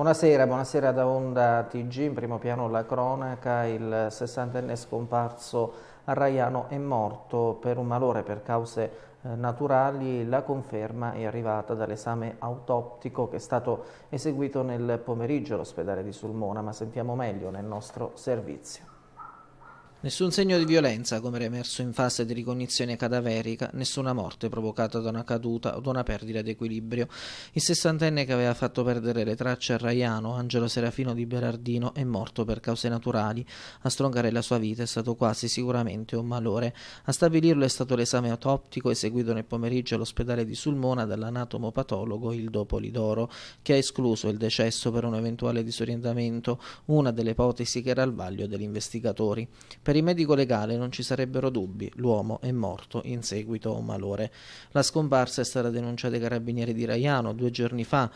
Buonasera, buonasera da Onda TG, in primo piano la cronaca, il 60enne scomparso a Raiano è morto per un malore per cause eh, naturali, la conferma è arrivata dall'esame autoptico che è stato eseguito nel pomeriggio all'ospedale di Sulmona, ma sentiamo meglio nel nostro servizio. Nessun segno di violenza, come era emerso in fase di ricognizione cadaverica, nessuna morte provocata da una caduta o da una perdita di equilibrio. Il sessantenne che aveva fatto perdere le tracce a Raiano, Angelo Serafino di Berardino, è morto per cause naturali. A stroncare la sua vita è stato quasi sicuramente un malore. A stabilirlo è stato l'esame autoptico eseguito nel pomeriggio all'ospedale di Sulmona dall'anatomopatologo Ildo Polidoro, che ha escluso il decesso per un eventuale disorientamento, una delle ipotesi che era al vaglio degli investigatori. Per il medico legale non ci sarebbero dubbi, l'uomo è morto in seguito a un malore. La scomparsa è stata denunciata ai carabinieri di Raiano due giorni fa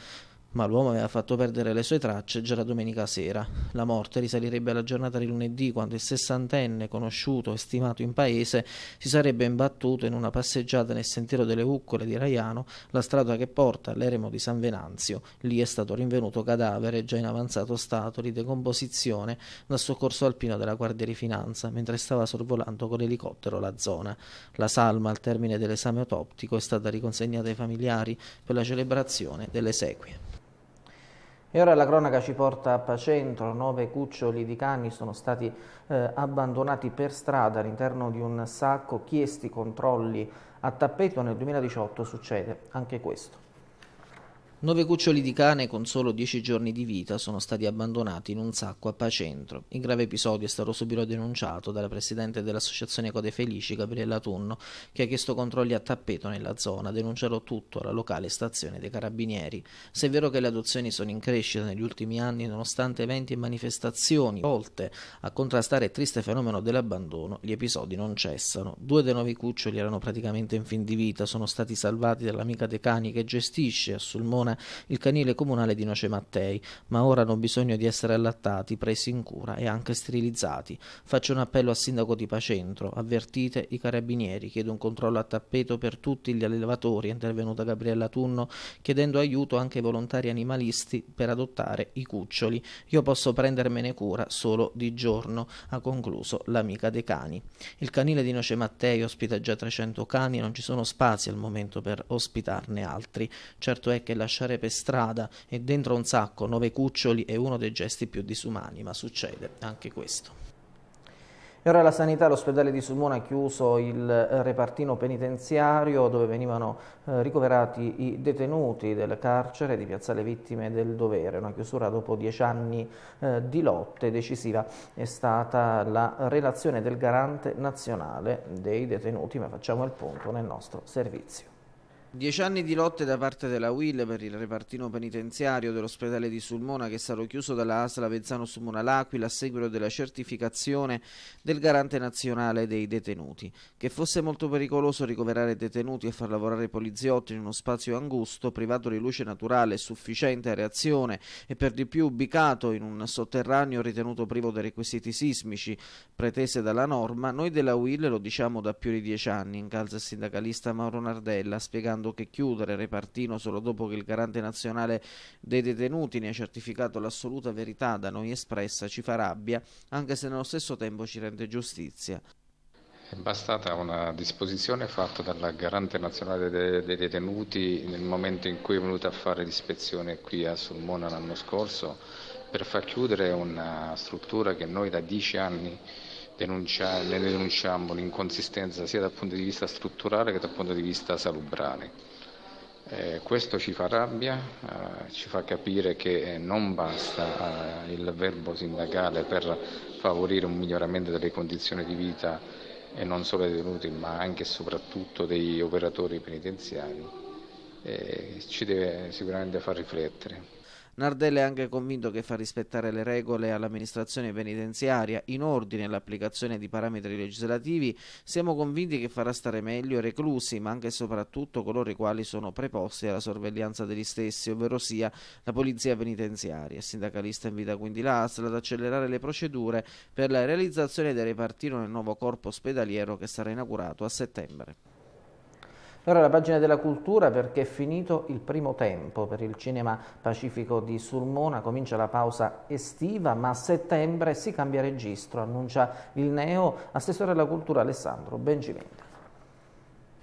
ma l'uomo aveva fatto perdere le sue tracce già la domenica sera. La morte risalirebbe alla giornata di lunedì, quando il sessantenne, conosciuto e stimato in paese, si sarebbe imbattuto in una passeggiata nel sentiero delle Uccole di Raiano, la strada che porta all'eremo di San Venanzio. Lì è stato rinvenuto cadavere, già in avanzato stato di decomposizione, dal soccorso alpino della Guardia di Finanza, mentre stava sorvolando con l'elicottero la zona. La salma, al termine dell'esame autoptico, è stata riconsegnata ai familiari per la celebrazione delle sequie. E ora la cronaca ci porta a Pacentro, nove cuccioli di cani sono stati eh, abbandonati per strada all'interno di un sacco, chiesti controlli a tappeto, nel 2018 succede anche questo. Nove cuccioli di cane con solo 10 giorni di vita sono stati abbandonati in un sacco a Pacentro. Il grave episodio è stato subito denunciato dalla presidente dell'associazione Code Felici, Gabriella Tunno, che ha chiesto controlli a tappeto nella zona, denunciato tutto alla locale stazione dei Carabinieri. Se è vero che le adozioni sono in crescita negli ultimi anni, nonostante eventi e manifestazioni volte a contrastare il triste fenomeno dell'abbandono, gli episodi non cessano. Due dei nuovi cuccioli erano praticamente in fin di vita, sono stati salvati dall'amica De cani che gestisce a Sulmona il canile comunale di Noce Mattei, ma ora hanno bisogno di essere allattati, presi in cura e anche sterilizzati. Faccio un appello al sindaco di Pacentro, avvertite i carabinieri, chiedo un controllo a tappeto per tutti gli allevatori, è intervenuta Gabriella Tunno, chiedendo aiuto anche ai volontari animalisti per adottare i cuccioli. Io posso prendermene cura solo di giorno, ha concluso l'amica dei cani. Il canile di Noce Mattei ospita già 300 cani, non ci sono spazi al momento per ospitarne altri. Certo è che lasciare lasciare per strada e dentro un sacco nove cuccioli è uno dei gesti più disumani, ma succede anche questo. E ora la sanità, l'ospedale di Sulmona ha chiuso il repartino penitenziario dove venivano eh, ricoverati i detenuti del carcere di Piazza Piazzale Vittime del Dovere. Una chiusura dopo dieci anni eh, di lotte decisiva è stata la relazione del garante nazionale dei detenuti, ma facciamo il punto nel nostro servizio. Dieci anni di lotte da parte della WIL per il repartino penitenziario dell'ospedale di Sulmona che sarà chiuso dalla ASLA Avezzano Sulmona L'Aquila a seguito della certificazione del garante nazionale dei detenuti. Che fosse molto pericoloso ricoverare detenuti e far lavorare poliziotti in uno spazio angusto, privato di luce naturale sufficiente a reazione e per di più ubicato in un sotterraneo ritenuto privo dei requisiti sismici pretese dalla norma, noi della WIL lo diciamo da più di dieci anni, in calza il sindacalista Mauro Nardella, spiegando dichiarando che chiudere Repartino solo dopo che il garante nazionale dei detenuti ne ha certificato l'assoluta verità da noi espressa ci fa rabbia, anche se nello stesso tempo ci rende giustizia. È bastata una disposizione fatta dalla Garante Nazionale dei Detenuti nel momento in cui è venuta a fare l'ispezione qui a Sulmona l'anno scorso per far chiudere una struttura che noi da dieci anni denuncia, ne denunciamo l'inconsistenza sia dal punto di vista strutturale che dal punto di vista salubrale. Eh, questo ci fa rabbia, eh, ci fa capire che eh, non basta eh, il verbo sindacale per favorire un miglioramento delle condizioni di vita e non solo dei detenuti ma anche e soprattutto degli operatori penitenziari. Eh, ci deve sicuramente far riflettere. Nardelli è anche convinto che far rispettare le regole all'amministrazione penitenziaria in ordine all'applicazione di parametri legislativi siamo convinti che farà stare meglio i reclusi, ma anche e soprattutto coloro i quali sono preposti alla sorveglianza degli stessi, ovvero sia la polizia penitenziaria. Il sindacalista invita quindi l'ASL ad accelerare le procedure per la realizzazione del repartino nel nuovo corpo ospedaliero che sarà inaugurato a settembre. Ora la pagina della cultura perché è finito il primo tempo per il cinema pacifico di Sulmona, comincia la pausa estiva, ma a settembre si cambia registro, annuncia il neo assessore della cultura Alessandro Bengimendi.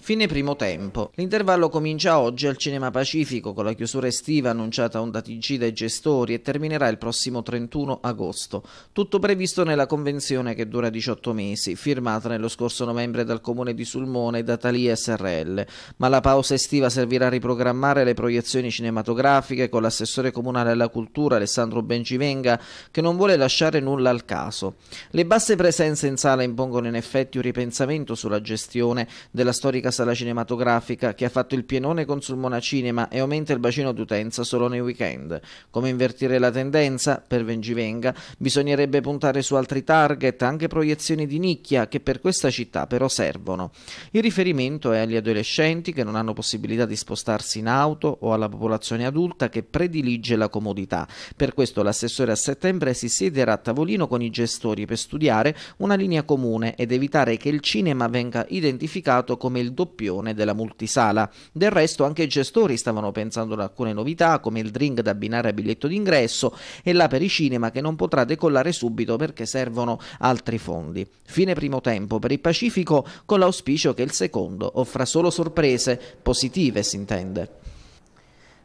Fine primo tempo. L'intervallo comincia oggi al Cinema Pacifico con la chiusura estiva annunciata a onda TG dai gestori e terminerà il prossimo 31 agosto. Tutto previsto nella convenzione che dura 18 mesi, firmata nello scorso novembre dal comune di Sulmone e da Thalia SRL. Ma la pausa estiva servirà a riprogrammare le proiezioni cinematografiche con l'assessore comunale alla cultura Alessandro Bencivenga che non vuole lasciare nulla al caso. Le basse presenze in sala impongono in effetti un ripensamento sulla gestione della storica sala cinematografica che ha fatto il pienone con Sulmona Cinema e aumenta il bacino d'utenza solo nei weekend. Come invertire la tendenza? Per Vengivenga bisognerebbe puntare su altri target, anche proiezioni di nicchia che per questa città però servono. Il riferimento è agli adolescenti che non hanno possibilità di spostarsi in auto o alla popolazione adulta che predilige la comodità. Per questo l'assessore a settembre si siederà a tavolino con i gestori per studiare una linea comune ed evitare che il cinema venga identificato come il doppione della multisala. Del resto anche i gestori stavano pensando ad alcune novità come il drink da abbinare a biglietto d'ingresso e la per i cinema che non potrà decollare subito perché servono altri fondi. Fine primo tempo per il Pacifico con l'auspicio che il secondo offra solo sorprese, positive si intende.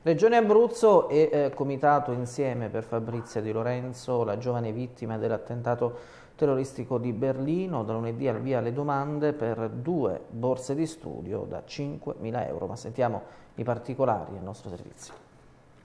Regione Abruzzo e eh, comitato insieme per Fabrizia Di Lorenzo, la giovane vittima dell'attentato terroristico di Berlino, da lunedì al via le domande per due borse di studio da 5.000 euro, ma sentiamo i particolari del nostro servizio.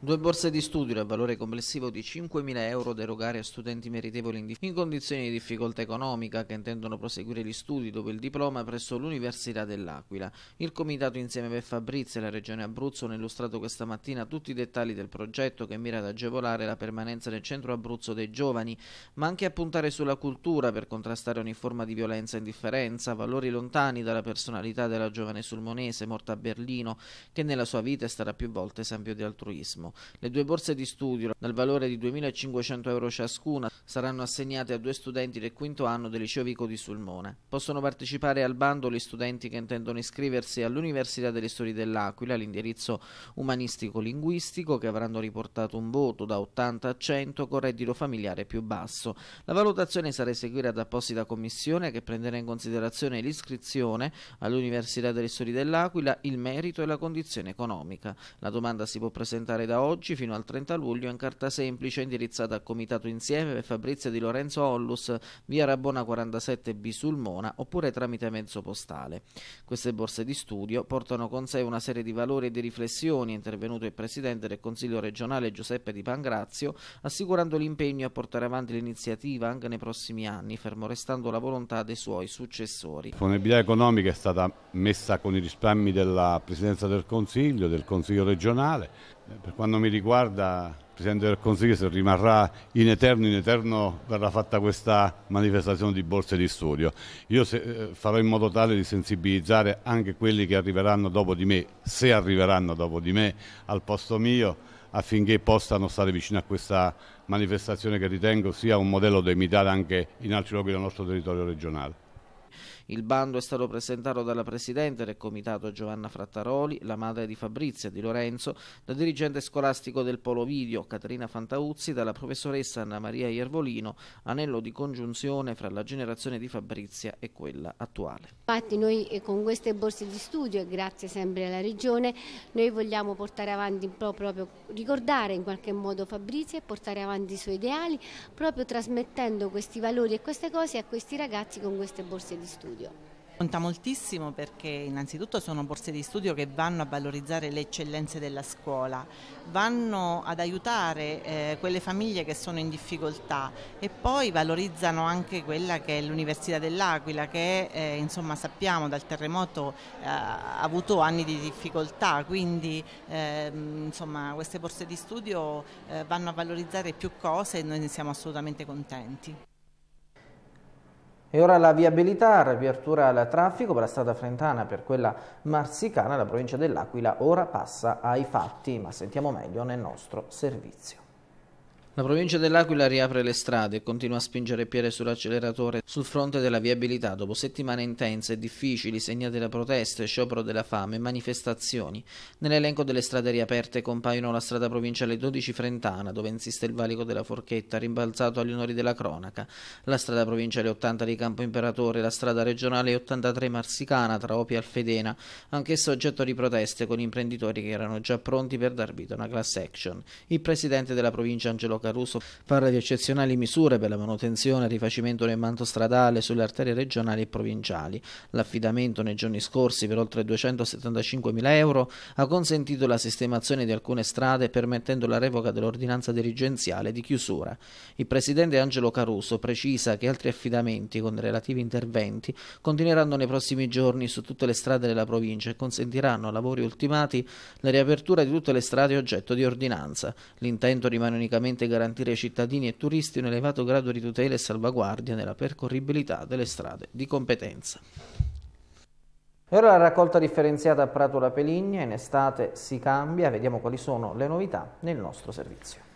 Due borse di studio a valore complessivo di 5.000 euro derogare a studenti meritevoli in condizioni di difficoltà economica che intendono proseguire gli studi dopo il diploma presso l'Università dell'Aquila. Il comitato insieme per Fabrizio e la Regione Abruzzo hanno illustrato questa mattina tutti i dettagli del progetto che mira ad agevolare la permanenza nel centro Abruzzo dei giovani, ma anche a puntare sulla cultura per contrastare ogni forma di violenza e indifferenza, valori lontani dalla personalità della giovane sulmonese morta a Berlino, che nella sua vita è stata più volte esempio di altruismo. Le due borse di studio, dal valore di 2.500 euro ciascuna, saranno assegnate a due studenti del quinto anno del liceo Vico di Sulmone. Possono partecipare al bando gli studenti che intendono iscriversi all'Università delle Storie dell'Aquila, all'indirizzo umanistico-linguistico, che avranno riportato un voto da 80 a 100 con reddito familiare più basso. La valutazione sarà eseguita da apposita commissione che prenderà in considerazione l'iscrizione all'Università delle Storie dell'Aquila, il merito e la condizione economica. La domanda si può presentare da oggi fino al 30 luglio in carta semplice indirizzata al Comitato Insieme per Fabrizio Di Lorenzo Ollus, via Rabona 47 B Sulmona oppure tramite mezzo postale. Queste borse di studio portano con sé una serie di valori e di riflessioni, è intervenuto il Presidente del Consiglio regionale Giuseppe Di Pangrazio, assicurando l'impegno a portare avanti l'iniziativa anche nei prossimi anni, fermo restando la volontà dei suoi successori. La Disponibilità economica è stata messa con i risparmi della Presidenza del Consiglio, del Consiglio regionale, eh, per quanto mi riguarda, il Presidente del Consiglio se rimarrà in eterno, in eterno verrà fatta questa manifestazione di borse di studio. Io se, eh, farò in modo tale di sensibilizzare anche quelli che arriveranno dopo di me, se arriveranno dopo di me al posto mio, affinché possano stare vicino a questa manifestazione che ritengo sia un modello da imitare anche in altri luoghi del nostro territorio regionale. Il bando è stato presentato dalla presidente del comitato Giovanna Frattaroli, la madre di Fabrizia di Lorenzo, dal dirigente scolastico del Polo Video Caterina Fantauzzi, dalla professoressa Anna Maria Iervolino, anello di congiunzione fra la generazione di Fabrizia e quella attuale. Infatti noi eh, con queste borse di studio e grazie sempre alla Regione noi vogliamo portare avanti proprio ricordare in qualche modo Fabrizia e portare avanti i suoi ideali proprio trasmettendo questi valori e queste cose a questi ragazzi con queste borse di studio studio. Conta moltissimo perché innanzitutto sono borse di studio che vanno a valorizzare le eccellenze della scuola, vanno ad aiutare eh, quelle famiglie che sono in difficoltà e poi valorizzano anche quella che è l'Università dell'Aquila che eh, insomma sappiamo dal terremoto eh, ha avuto anni di difficoltà, quindi ehm, insomma queste borse di studio eh, vanno a valorizzare più cose e noi ne siamo assolutamente contenti. E ora la viabilità, riapertura al traffico per la strada frentana per quella marsicana, la provincia dell'Aquila ora passa ai fatti, ma sentiamo meglio nel nostro servizio. La provincia dell'Aquila riapre le strade e continua a spingere Piere sull'acceleratore sul fronte della viabilità dopo settimane intense e difficili segnate da proteste, sciopero della fame e manifestazioni. Nell'elenco delle strade riaperte compaiono la strada provinciale 12 Frentana, dove insiste il valico della Forchetta, rimbalzato agli onori della cronaca, la strada provinciale 80 di Campo Imperatore, la strada regionale 83 Marsicana tra Opia e Alfedena, anch'essa oggetto di proteste con imprenditori che erano già pronti per dar vita a una class action. Il presidente della provincia Angelo Caruso parla di eccezionali misure per la manutenzione e rifacimento del manto stradale sulle arterie regionali e provinciali. L'affidamento nei giorni scorsi per oltre 275 mila euro ha consentito la sistemazione di alcune strade permettendo la revoca dell'ordinanza dirigenziale di chiusura. Il presidente Angelo Caruso precisa che altri affidamenti con relativi interventi continueranno nei prossimi giorni su tutte le strade della provincia e consentiranno a lavori ultimati la riapertura di tutte le strade oggetto di ordinanza. L'intento rimane unicamente garantire ai cittadini e turisti un elevato grado di tutela e salvaguardia nella percorribilità delle strade di competenza. E ora la raccolta differenziata a Prato La Peligna, in estate si cambia, vediamo quali sono le novità nel nostro servizio.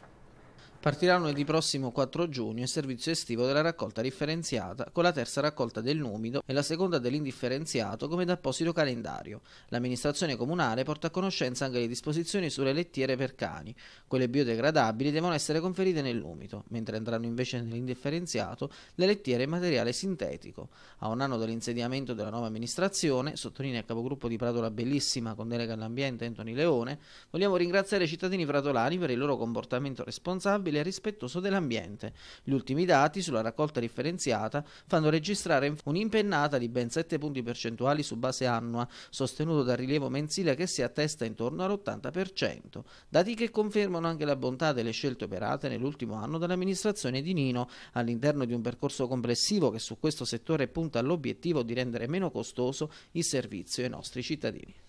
Partiranno il prossimo 4 giugno il servizio estivo della raccolta differenziata con la terza raccolta del numido e la seconda dell'indifferenziato come d'apposito calendario. L'amministrazione comunale porta a conoscenza anche le disposizioni sulle lettiere per cani. Quelle biodegradabili devono essere conferite nel numido, mentre andranno invece nell'indifferenziato le lettiere in materiale sintetico. A un anno dall'insediamento della nuova amministrazione, sottolinea il capogruppo di Pratola Bellissima con delega all'ambiente Antoni Leone, vogliamo ringraziare i cittadini pratolani per il loro comportamento responsabile utile e rispettoso dell'ambiente. Gli ultimi dati sulla raccolta differenziata fanno registrare un'impennata di ben 7 punti percentuali su base annua, sostenuto dal rilievo mensile che si attesta intorno all'80%, dati che confermano anche la bontà delle scelte operate nell'ultimo anno dall'amministrazione di Nino, all'interno di un percorso complessivo che su questo settore punta all'obiettivo di rendere meno costoso il servizio ai nostri cittadini.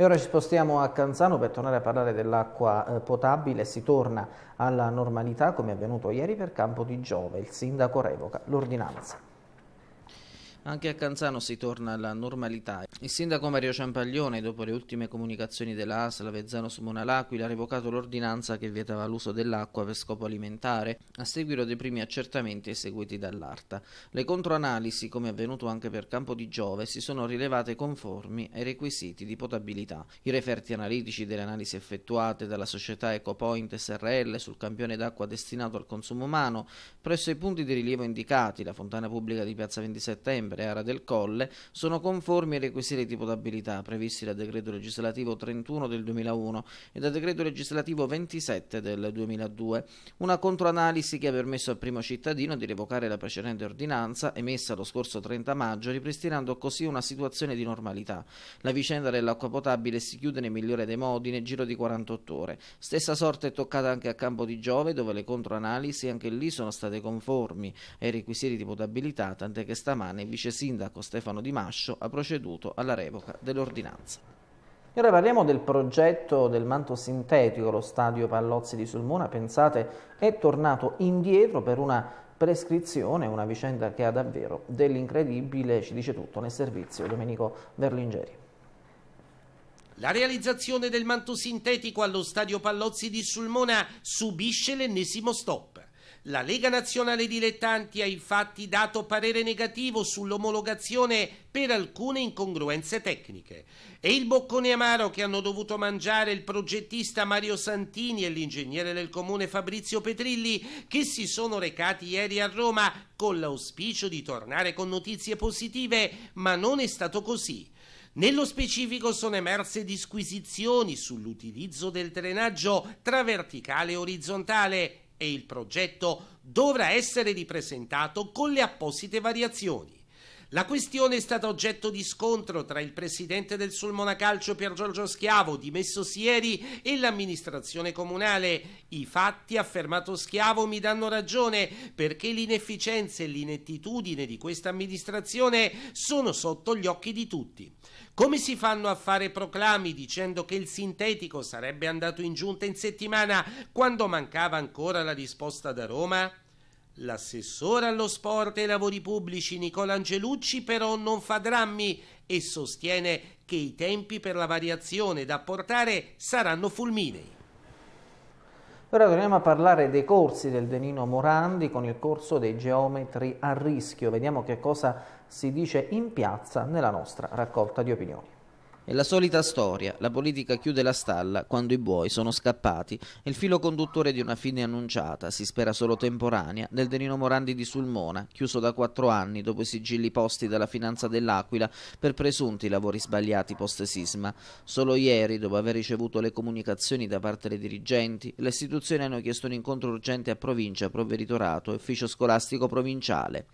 E ora ci spostiamo a Canzano per tornare a parlare dell'acqua eh, potabile. Si torna alla normalità come è avvenuto ieri per Campo di Giove. Il sindaco revoca l'ordinanza. Anche a Canzano si torna alla normalità. Il sindaco Mario Ciampaglione, dopo le ultime comunicazioni dell'ASL Vezzano su Monalacqui, ha revocato l'ordinanza che vietava l'uso dell'acqua per scopo alimentare, a seguito dei primi accertamenti eseguiti dall'ARTA. Le controanalisi, come avvenuto anche per Campo di Giove, si sono rilevate conformi ai requisiti di potabilità. I referti analitici delle analisi effettuate dalla società EcoPoint SRL sul campione d'acqua destinato al consumo umano, presso i punti di rilievo indicati, la fontana pubblica di Piazza 27 settembre, dicembre, area del Colle, sono conformi ai requisiti di potabilità previsti dal decreto legislativo 31 del 2001 e dal decreto legislativo 27 del 2002. Una controanalisi che ha permesso al primo cittadino di revocare la precedente ordinanza emessa lo scorso 30 maggio, ripristinando così una situazione di normalità. La vicenda dell'acqua potabile si chiude nel migliore dei modi nel giro di 48 ore. Stessa sorte è toccata anche a Campo di Giove, dove le controanalisi anche lì sono state conformi ai requisiti di potabilità, tant'è che stamane vicino vice sindaco Stefano Di Mascio ha proceduto alla revoca dell'ordinanza. E ora parliamo del progetto del manto sintetico, lo stadio Pallozzi di Sulmona, pensate, è tornato indietro per una prescrizione, una vicenda che ha davvero dell'incredibile, ci dice tutto nel servizio Domenico Berlingeri. La realizzazione del manto sintetico allo stadio Pallozzi di Sulmona subisce l'ennesimo stop. La Lega Nazionale Dilettanti ha infatti dato parere negativo sull'omologazione per alcune incongruenze tecniche e il boccone amaro che hanno dovuto mangiare il progettista Mario Santini e l'ingegnere del comune Fabrizio Petrilli che si sono recati ieri a Roma con l'auspicio di tornare con notizie positive, ma non è stato così. Nello specifico sono emerse disquisizioni sull'utilizzo del drenaggio tra verticale e orizzontale e il progetto dovrà essere ripresentato con le apposite variazioni. La questione è stata oggetto di scontro tra il presidente del Sulmona Calcio Pier Giorgio Schiavo, dimesso ieri, e l'amministrazione comunale. I fatti, affermato Schiavo, mi danno ragione perché l'inefficienza e l'inettitudine di questa amministrazione sono sotto gli occhi di tutti. Come si fanno a fare proclami dicendo che il sintetico sarebbe andato in giunta in settimana quando mancava ancora la risposta da Roma? L'assessore allo sport e ai lavori pubblici Nicola Angelucci però non fa drammi e sostiene che i tempi per la variazione da portare saranno fulminei. Ora torniamo a parlare dei corsi del Denino Morandi con il corso dei geometri a rischio. Vediamo che cosa si dice in piazza nella nostra raccolta di opinioni. È la solita storia, la politica chiude la stalla quando i buoi sono scappati, è il filo conduttore di una fine annunciata, si spera solo temporanea, del Denino Morandi di Sulmona, chiuso da quattro anni dopo i sigilli posti dalla finanza dell'Aquila per presunti lavori sbagliati post-sisma. Solo ieri, dopo aver ricevuto le comunicazioni da parte dei dirigenti, le istituzioni hanno chiesto un incontro urgente a provincia, provveditorato e ufficio scolastico provinciale.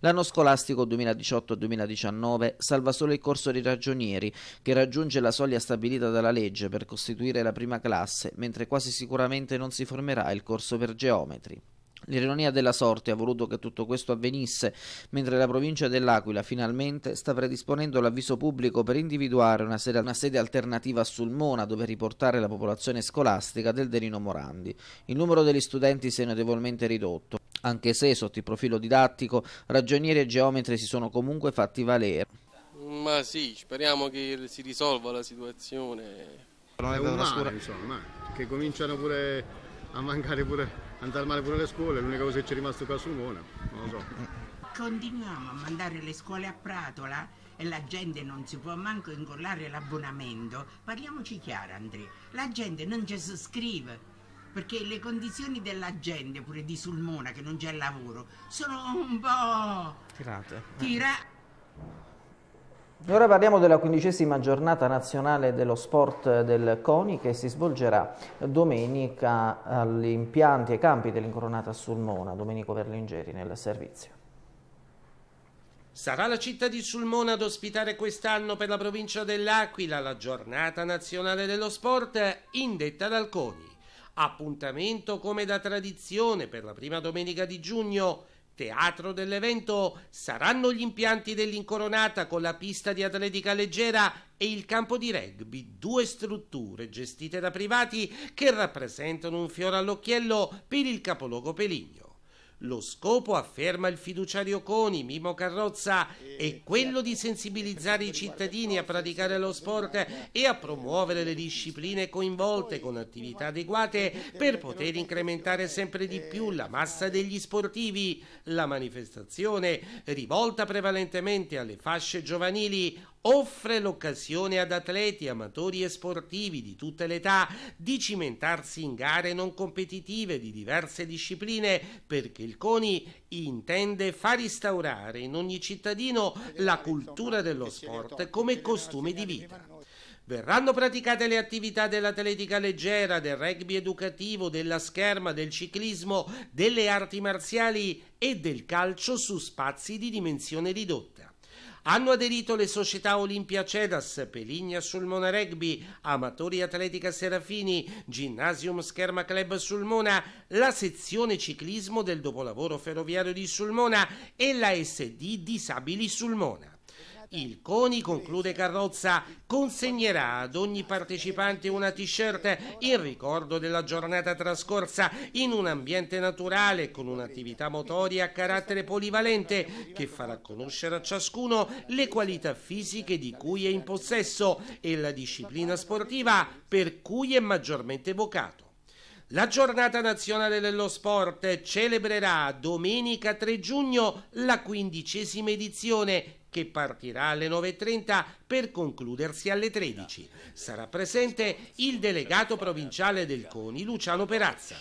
L'anno scolastico 2018-2019 salva solo il corso dei ragionieri, che era raggiunge la soglia stabilita dalla legge per costituire la prima classe, mentre quasi sicuramente non si formerà il corso per geometri. L'ironia della sorte ha voluto che tutto questo avvenisse, mentre la provincia dell'Aquila finalmente sta predisponendo l'avviso pubblico per individuare una sede, una sede, alternativa a Sulmona dove riportare la popolazione scolastica del Derino Morandi. Il numero degli studenti si è notevolmente ridotto, anche se sotto il profilo didattico ragionieri e geometri si sono comunque fatti valere. Ma sì, speriamo che si risolva la situazione. Non è umane, scuola... insomma, che cominciano pure a mancare pure, a andare male pure le scuole, l'unica cosa che ci è rimasto qua su Mona, non lo so. Continuiamo a mandare le scuole a Pratola e la gente non si può manco incollare l'abbonamento. Parliamoci chiaro, Andrea, la gente non ci scrive perché le condizioni della gente, pure di Sulmona, che non c'è lavoro, sono un po'... Tirate. Tira ora parliamo della quindicesima giornata nazionale dello sport del CONI che si svolgerà domenica agli impianti e campi dell'Incoronata Sulmona. Domenico Verlingeri nel servizio. Sarà la città di Sulmona ad ospitare quest'anno per la provincia dell'Aquila la giornata nazionale dello sport indetta dal CONI. Appuntamento come da tradizione per la prima domenica di giugno Teatro dell'evento saranno gli impianti dell'Incoronata con la pista di atletica leggera e il campo di rugby, due strutture gestite da privati che rappresentano un fiore all'occhiello per il capoluogo Peligno. Lo scopo, afferma il fiduciario Coni, Mimo Carrozza, eh, è eh, quello eh, di sensibilizzare i cittadini a praticare lo sport e a promuovere le discipline coinvolte con attività adeguate per poter incrementare sempre di più la massa degli sportivi. La manifestazione, rivolta prevalentemente alle fasce giovanili, offre l'occasione ad atleti, amatori e sportivi di tutte le età di cimentarsi in gare non competitive di diverse discipline perché il CONI intende far instaurare in ogni cittadino la cultura dello sport come costume di vita. Verranno praticate le attività dell'atletica leggera, del rugby educativo, della scherma, del ciclismo, delle arti marziali e del calcio su spazi di dimensione ridotta. Hanno aderito le società Olimpia Cedas, Peligna Sulmona Rugby, Amatori Atletica Serafini, Gymnasium Scherma Club Sulmona, la sezione ciclismo del dopolavoro ferroviario di Sulmona e la SD Disabili Sulmona. Il CONI, conclude Carrozza, consegnerà ad ogni partecipante una t-shirt in ricordo della giornata trascorsa in un ambiente naturale con un'attività motoria a carattere polivalente che farà conoscere a ciascuno le qualità fisiche di cui è in possesso e la disciplina sportiva per cui è maggiormente vocato. La giornata nazionale dello sport celebrerà domenica 3 giugno la quindicesima edizione che partirà alle 9.30 per concludersi alle 13. Sarà presente il delegato provinciale del CONI, Luciano Perazza.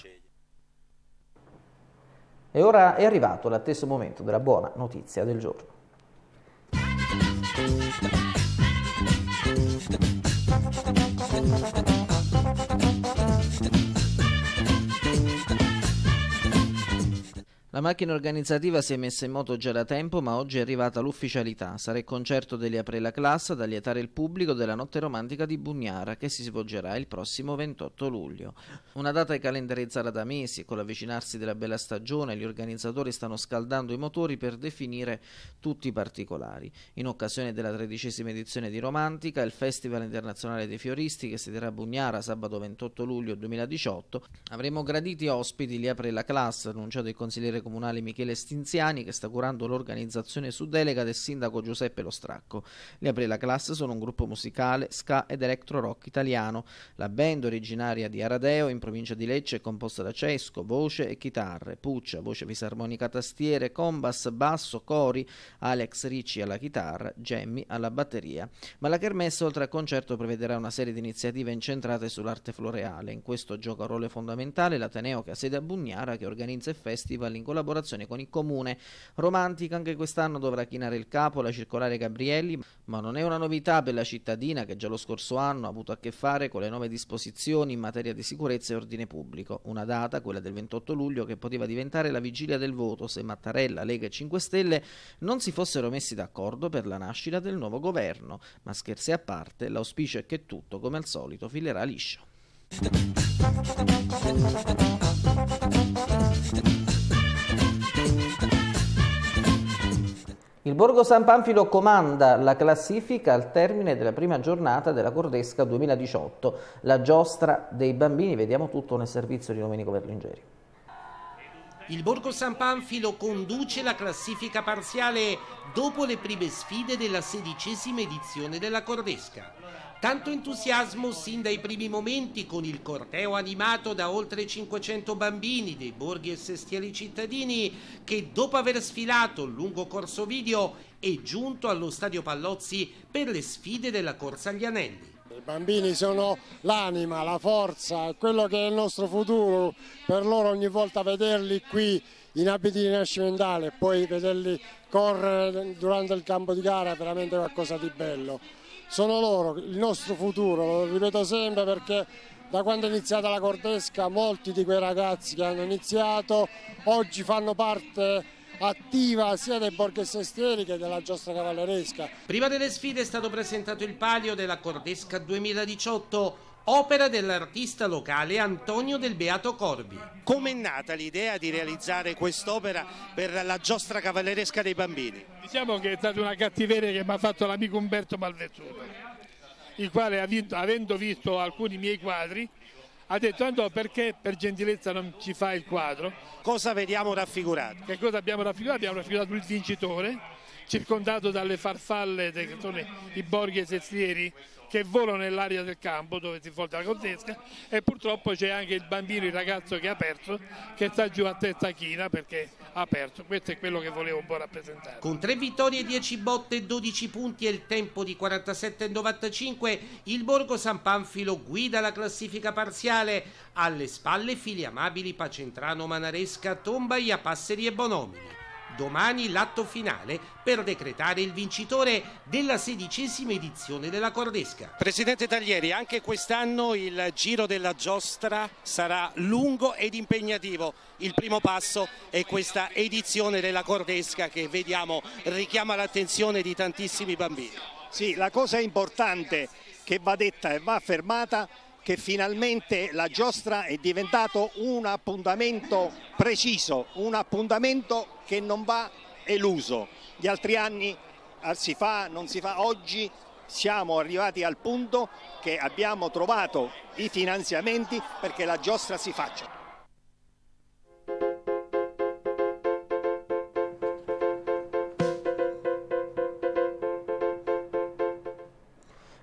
E ora è arrivato l'atteso momento della buona notizia del giorno. La macchina organizzativa si è messa in moto già da tempo, ma oggi è arrivata l'ufficialità. Sarà il concerto degli la classe ad allietare il pubblico della notte romantica di Bugnara, che si svolgerà il prossimo 28 luglio. Una data è calendarizzata da mesi, con l'avvicinarsi della bella stagione gli organizzatori stanno scaldando i motori per definire tutti i particolari. In occasione della tredicesima edizione di Romantica, il Festival Internazionale dei Fioristi, che si terrà a Bugnara sabato 28 luglio 2018, avremo graditi ospiti gli la classe, annunciato il consigliere comunale comunale Michele Stinziani che sta curando l'organizzazione su delega del sindaco Giuseppe Lostracco. Gli Aprile la Classe sono un gruppo musicale, ska ed electro rock italiano. La band originaria di Aradeo in provincia di Lecce è composta da Cesco, voce e chitarre, Puccia, voce fisarmonica tastiere, Combass, basso, cori, Alex Ricci alla chitarra, Gemmi alla batteria. Ma la Kermesse oltre al concerto prevederà una serie di iniziative incentrate sull'arte floreale. In questo gioca un ruolo fondamentale l'Ateneo che ha sede a Bugnara che organizza il festival in collaborazione collaborazione con il comune. Romantica anche quest'anno dovrà chinare il capo la circolare Gabrielli, ma non è una novità per la cittadina che già lo scorso anno ha avuto a che fare con le nuove disposizioni in materia di sicurezza e ordine pubblico. Una data, quella del 28 luglio, che poteva diventare la vigilia del voto se Mattarella, Lega e 5 Stelle non si fossero messi d'accordo per la nascita del nuovo governo. Ma scherzi a parte, l'auspicio è che tutto, come al solito, filerà liscio. Il Borgo San Panfilo comanda la classifica al termine della prima giornata della Cordesca 2018, la giostra dei bambini. Vediamo tutto nel servizio di Domenico Berlingeri. Il Borgo San Panfilo conduce la classifica parziale dopo le prime sfide della sedicesima edizione della Cordesca. Tanto entusiasmo sin dai primi momenti con il corteo animato da oltre 500 bambini dei borghi e sestieri cittadini che dopo aver sfilato il lungo corso video è giunto allo stadio Pallozzi per le sfide della corsa agli anelli. I bambini sono l'anima, la forza, quello che è il nostro futuro, per loro ogni volta vederli qui in abiti rinascimentali e poi vederli correre durante il campo di gara è veramente qualcosa di bello sono loro il nostro futuro, lo ripeto sempre perché da quando è iniziata la Cordesca molti di quei ragazzi che hanno iniziato oggi fanno parte attiva sia dei borghesestieri che della giostra cavalleresca. Prima delle sfide è stato presentato il palio della Cordesca 2018 opera dell'artista locale Antonio del Beato Corbi. Come è nata l'idea di realizzare quest'opera per la giostra cavalleresca dei bambini? Diciamo che è stata una cattiveria che mi ha fatto l'amico Umberto Malvezzuto, il quale avendo visto alcuni miei quadri ha detto Andò perché per gentilezza non ci fa il quadro. Cosa vediamo raffigurato? Che cosa abbiamo raffigurato? Abbiamo raffigurato il vincitore circondato dalle farfalle, dei, i borghi e i sestieri che volano nell'area del campo dove si svolge la contesca e purtroppo c'è anche il bambino, il ragazzo che ha perso, che sta giù a testa china perché ha perso. Questo è quello che volevo un po' rappresentare. Con tre vittorie, 10 botte, 12 punti e il tempo di 47,95 il Borgo San Panfilo guida la classifica parziale. Alle spalle amabili, Pacentrano, Manaresca, Tombaia, Passeri e Bonomini domani l'atto finale per decretare il vincitore della sedicesima edizione della Cordesca. Presidente Taglieri, anche quest'anno il giro della giostra sarà lungo ed impegnativo. Il primo passo è questa edizione della Cordesca che vediamo richiama l'attenzione di tantissimi bambini. Sì, la cosa importante che va detta e va affermata che finalmente la giostra è diventato un appuntamento preciso, un appuntamento che non va eluso. Gli altri anni ah, si fa, non si fa, oggi siamo arrivati al punto che abbiamo trovato i finanziamenti perché la giostra si faccia.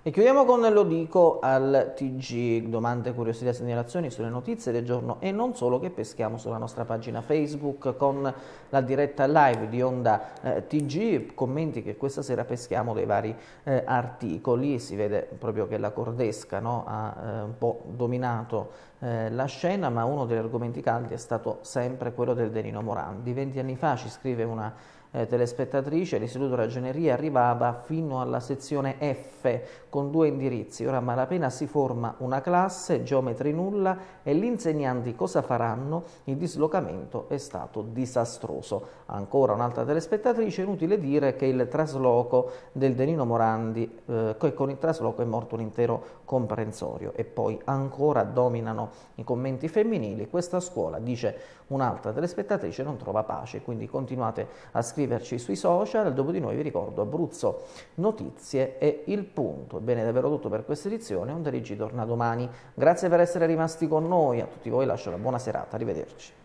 E chiudiamo con lo dico al TG, domande, curiosità, segnalazioni sulle notizie del giorno e non solo che peschiamo sulla nostra pagina Facebook con la diretta live di Onda eh, TG, commenti che questa sera peschiamo dei vari eh, articoli, si vede proprio che la Cordesca no, ha eh, un po' dominato eh, la scena, ma uno degli argomenti caldi è stato sempre quello del Denino Morandi. Venti anni fa ci scrive una eh, telespettatrice, l'Istituto Ragioneria arrivava fino alla sezione F con due indirizzi. Ora malapena si forma una classe, geometri nulla e gli insegnanti cosa faranno? Il dislocamento è stato disastroso. Ancora un'altra telespettatrice, inutile dire che il trasloco del Denino Morandi, eh, con il trasloco è morto un intero comprensorio. E poi ancora dominano i commenti femminili, questa scuola, dice un'altra telespettatrice, non trova pace, quindi continuate a scrivere scriverci sui social, dopo di noi vi ricordo Abruzzo Notizie e Il Punto. Bene, davvero tutto per questa edizione, un Rigi torna domani. Grazie per essere rimasti con noi, a tutti voi lascio una buona serata, arrivederci.